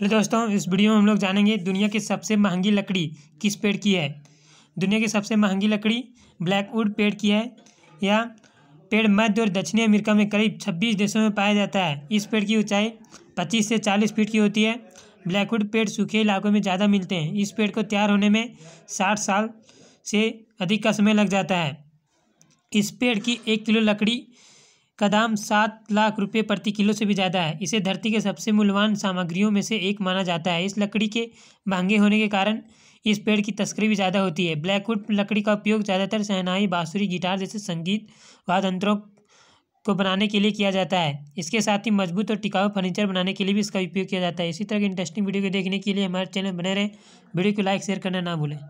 hello दोस्तों इस video में हम लोग जानेंगे दुनिया की सबसे महंगी लकड़ी किस पेड़ की है दुनिया की सबसे महंगी लकड़ी ब्लैकवुड पेड़ की है यह पेड़ मध्य और दक्षिणी अमेरिका में करीब 26 देशों में पाया जाता है इस पेड़ की ऊंचाई 25 से 40 फीट की होती है ब्लैकवुड पेड़ सूखे इलाकों में ज़्यादा मिलते हैं इस पेड़ को तैयार होने में साठ साल से अधिक का समय लग जाता है इस पेड़ की एक किलो लकड़ी का दाम सात लाख रुपए प्रति किलो से भी ज़्यादा है इसे धरती के सबसे मूल्यवान सामग्रियों में से एक माना जाता है इस लकड़ी के महंगे होने के कारण इस पेड़ की तस्करी भी ज़्यादा होती है ब्लैकवुड लकड़ी का उपयोग ज़्यादातर सहनाई बाँसुरी गिटार जैसे संगीत वाद्यंत्रों को बनाने के लिए किया जाता है इसके साथ ही मजबूत और टिकाऊ फर्नीचर बनाने के लिए भी इसका उपयोग किया जाता है इसी तरह की इंटरेस्टिंग वीडियो को देखने के लिए हमारे चैनल बने रहें वीडियो को लाइक शेयर करना ना भूलें